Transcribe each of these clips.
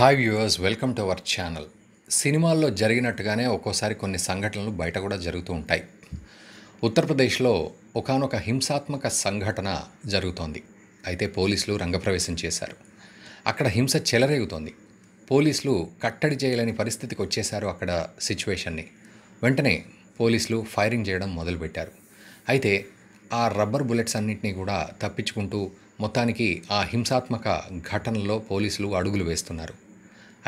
hi viewers welcome to our channel సినిమాల్లో జరిగినట్టుగానే ఒక్కోసారి కొన్ని సంఘటనలు బయట కూడా జరుగుతూ ఉంటాయి ఉత్తరప్రదేశ్లో ఒకనొక హింసాత్మక సంఘటన జరుగుతోంది అయితే పోలీసులు రంగప్రవేశం చేశారు అక్కడ హింస చెలరేగుతోంది పోలీసులు కట్టడి చేయలేని పరిస్థితికి వచ్చేశారు అక్కడ సిచ్యువేషన్ని వెంటనే పోలీసులు ఫైరింగ్ చేయడం మొదలుపెట్టారు అయితే ఆ రబ్బర్ బుల్లెట్స్ అన్నింటినీ కూడా తప్పించుకుంటూ మొత్తానికి ఆ హింసాత్మక ఘటనలో పోలీసులు అడుగులు వేస్తున్నారు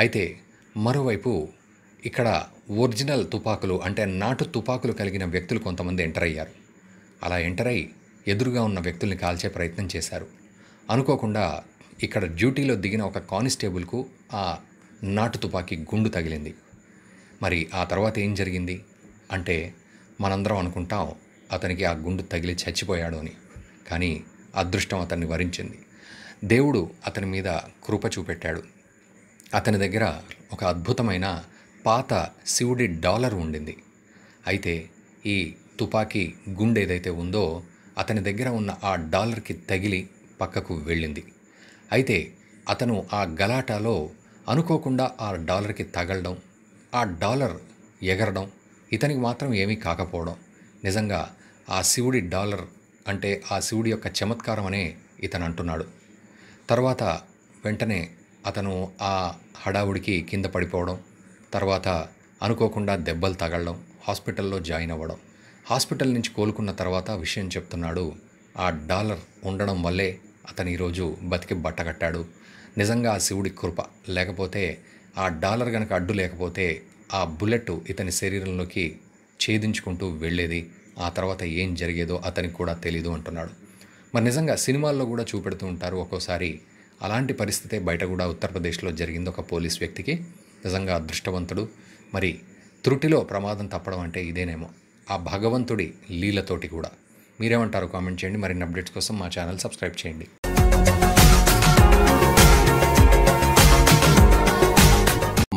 అయితే మరోవైపు ఇక్కడ ఒరిజినల్ తుపాకులు అంటే నాటు తుపాకులు కలిగిన వ్యక్తులు కొంతమంది ఎంటర్ అయ్యారు అలా ఎంటర్ అయి ఎదురుగా ఉన్న వ్యక్తుల్ని కాల్చే ప్రయత్నం చేశారు అనుకోకుండా ఇక్కడ డ్యూటీలో దిగిన ఒక కానిస్టేబుల్కు ఆ నాటు తుపాకీ గుండు తగిలింది మరి ఆ తర్వాత ఏం జరిగింది అంటే మనందరం అనుకుంటాం అతనికి ఆ గుండు తగిలి చచ్చిపోయాడు అని కానీ అదృష్టం అతన్ని వరించింది దేవుడు అతని మీద కృప చూపెట్టాడు అతని దగ్గర ఒక అద్భుతమైన పాత శివుడి డాలర్ ఉండింది అయితే ఈ తుపాకీ గుండె ఏదైతే ఉందో అతని దగ్గర ఉన్న ఆ డాలర్కి తగిలి పక్కకు వెళ్ళింది అయితే అతను ఆ గలాటాలో అనుకోకుండా ఆ డాలర్కి తగలడం ఆ డాలర్ ఎగరడం ఇతనికి మాత్రం ఏమీ కాకపోవడం నిజంగా ఆ శివుడి డాలర్ అంటే ఆ శివుడి యొక్క చమత్కారం అనే ఇతను అంటున్నాడు తర్వాత వెంటనే అతను ఆ హడావుడికి కింద పడిపోవడం తర్వాత అనుకోకుండా దెబ్బలు తగలడం హాస్పిటల్లో జాయిన్ అవ్వడం హాస్పిటల్ నుంచి కోలుకున్న తర్వాత విషయం చెప్తున్నాడు ఆ డాలర్ ఉండడం వల్లే అతను ఈరోజు బతికి బట్టగట్టాడు నిజంగా ఆ శివుడి కృప లేకపోతే ఆ డాలర్ కనుక అడ్డు లేకపోతే ఆ బుల్లెట్ ఇతని శరీరంలోకి ఛేదించుకుంటూ వెళ్ళేది ఆ తర్వాత ఏం జరిగేదో అతనికి కూడా తెలీదు అంటున్నాడు మరి నిజంగా సినిమాల్లో కూడా చూపెడుతూ ఉంటారు ఒక్కోసారి అలాంటి పరిస్థితే బయట కూడా ఉత్తరప్రదేశ్లో జరిగింది ఒక పోలీస్ వ్యక్తికి నిజంగా అదృష్టవంతుడు మరి త్రుటిలో ప్రమాదం తప్పడం అంటే ఇదేనేమో ఆ భగవంతుడి లీలతోటి కూడా మీరేమంటారు కామెంట్ చేయండి మరిన్ని అప్డేట్స్ కోసం మా ఛానల్ సబ్స్క్రైబ్ చేయండి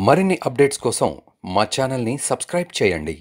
మరిన్ని అప్డేట్స్ కోసం మా ఛానల్ని సబ్స్క్రైబ్ చేయండి